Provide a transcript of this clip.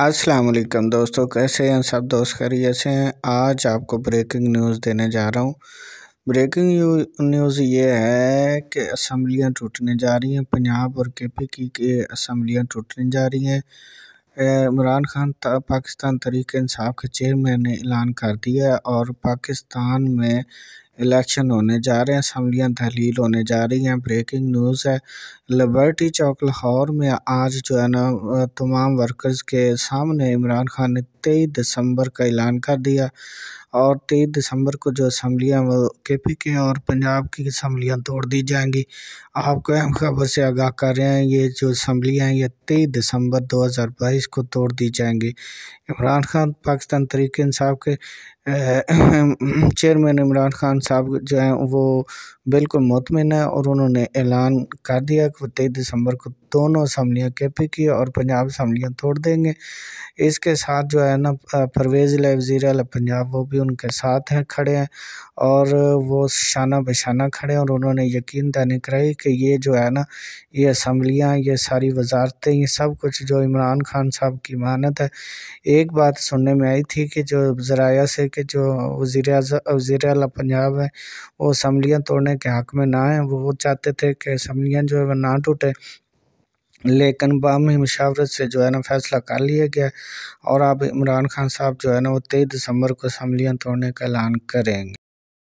अस्सलाम दोस्तों कैसे हैं सब दोस्त खैरियत से हैं आज आपको ब्रेकिंग न्यूज़ देने जा रहा हूँ ब्रेकिंग न्यूज़ ये है कि असम्बलियाँ टूटने जा रही हैं पंजाब और के पी की, के असम्बलियाँ टूटने जा रही हैं इमरान खान पाकिस्तान तरीक़ानसाफ़ इंसाफ के चेयरमैन ने ऐलान कर दिया और पाकिस्तान में इलेक्शन होने जा रहे हैं असम्बलियाँ तहलील होने जा रही हैं ब्रेकिंग न्यूज़ है लिबर्टी चौक लाहौर में आज जो है ना तमाम वर्कर्स के सामने इमरान खान ने तेईस दिसंबर का ऐलान कर दिया और तेईस दिसंबर को जो असम्बलियाँ के पी के और पंजाब की असम्बलियाँ तोड़ दी जाएंगी आपको अहम खबर से आगाह कर रहे हैं ये जो असम्बलियाँ हैं ये तेईस दिसंबर दो हज़ार बाईस को तोड़ दी जाएंगी इमरान खान पाकिस्तान तरीके इंसाफ के चेयरमैन इमरान खान साहब जो हैं वो बिल्कुल मुतमिन है और उन्होंने ऐलान कर दिया कि वो तेईस दिसंबर को दोनों असम्बलियाँ के पी की और पंजाब असम्बलियाँ तोड़ देंगे इसके साथ जो है ना परवेज़ ला वज़ी पंजाब वो भी उनके साथ हैं खड़े हैं और वो शाना बशाना खड़े हैं और उन्होंने यकीन दहानी कराई कि ये जो है ना ये असम्बलियाँ ये सारी वजारतें ये सब कुछ जो इमरान खान साहब की मानत है एक बात सुनने में आई थी कि जो ज़राया से कि जो वज़ी वज़ी पंजाब है वो असम्बलियाँ तोड़ने के हक में ना आए वो चाहते थे कि असम्बलियाँ जो है वह ना टूटे लेकिन बामी मशावरत से जो है ना फैसला कर लिया गया और अब इमरान खान साहब जो है ना वो तेईस दिसंबर को असम्बलियाँ तोड़ने का ऐलान करेंगे